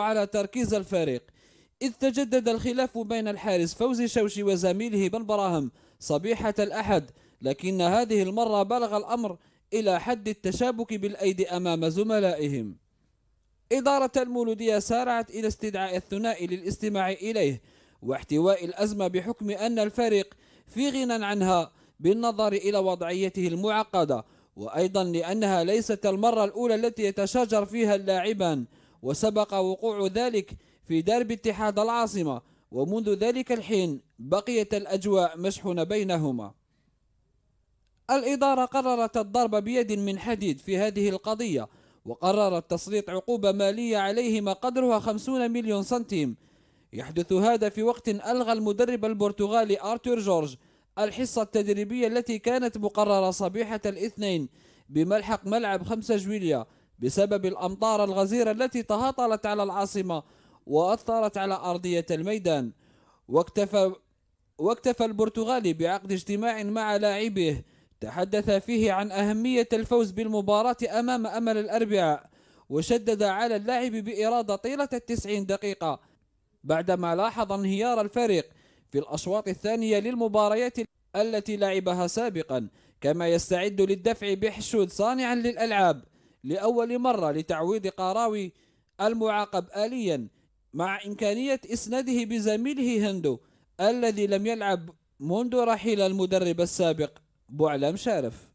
على تركيز الفريق إذ تجدد الخلاف بين الحارس فوزي شوشي وزميله بن براهم صبيحة الأحد لكن هذه المرة بلغ الأمر إلى حد التشابك بالأيدي أمام زملائهم إدارة المولودية سارعت إلى استدعاء الثنائي للاستماع إليه واحتواء الأزمة بحكم أن الفريق في غنى عنها بالنظر إلى وضعيته المعقدة وأيضا لأنها ليست المرة الأولى التي يتشاجر فيها اللاعبان وسبق وقوع ذلك في درب اتحاد العاصمة ومنذ ذلك الحين بقيت الأجواء مشحونة بينهما الإدارة قررت الضرب بيد من حديد في هذه القضية وقررت تسليط عقوبة مالية عليهما قدرها 50 مليون سنتيم يحدث هذا في وقت ألغى المدرب البرتغالي آرتور جورج الحصة التدريبية التي كانت مقررة صبيحة الاثنين بملحق ملعب 5 جويليا بسبب الأمطار الغزيرة التي تهاطلت على العاصمة وأثرت على أرضية الميدان واكتفى واكتفى البرتغالي بعقد اجتماع مع لاعبه تحدث فيه عن أهمية الفوز بالمباراة أمام أمل الأربعاء وشدد على اللاعب بإرادة طيلة التسعين دقيقة بعدما لاحظ انهيار الفريق في الأشواط الثانية للمباريات التي لعبها سابقا كما يستعد للدفع بحشود صانعا للألعاب لأول مرة لتعويض قراوي المعاقب آليا مع إمكانية إسناده بزميله هندو الذي لم يلعب منذ رحيل المدرب السابق بوعلام شارف